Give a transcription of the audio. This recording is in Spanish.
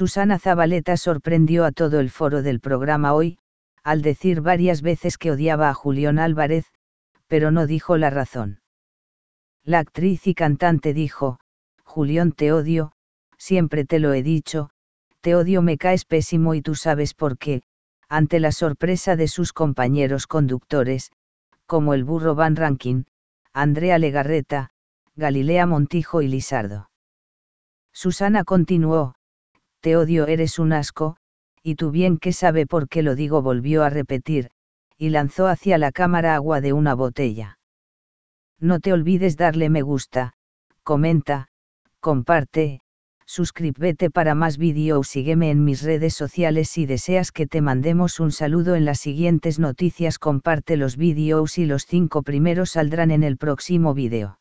Susana Zabaleta sorprendió a todo el foro del programa hoy, al decir varias veces que odiaba a Julián Álvarez, pero no dijo la razón. La actriz y cantante dijo, Julián te odio, siempre te lo he dicho, te odio me caes pésimo y tú sabes por qué, ante la sorpresa de sus compañeros conductores, como el burro Van Rankin, Andrea Legarreta, Galilea Montijo y Lizardo. Susana continuó, te odio eres un asco, y tú bien que sabe por qué lo digo volvió a repetir, y lanzó hacia la cámara agua de una botella. No te olvides darle me gusta, comenta, comparte, suscríbete para más vídeos. sígueme en mis redes sociales si deseas que te mandemos un saludo en las siguientes noticias comparte los vídeos y los cinco primeros saldrán en el próximo vídeo.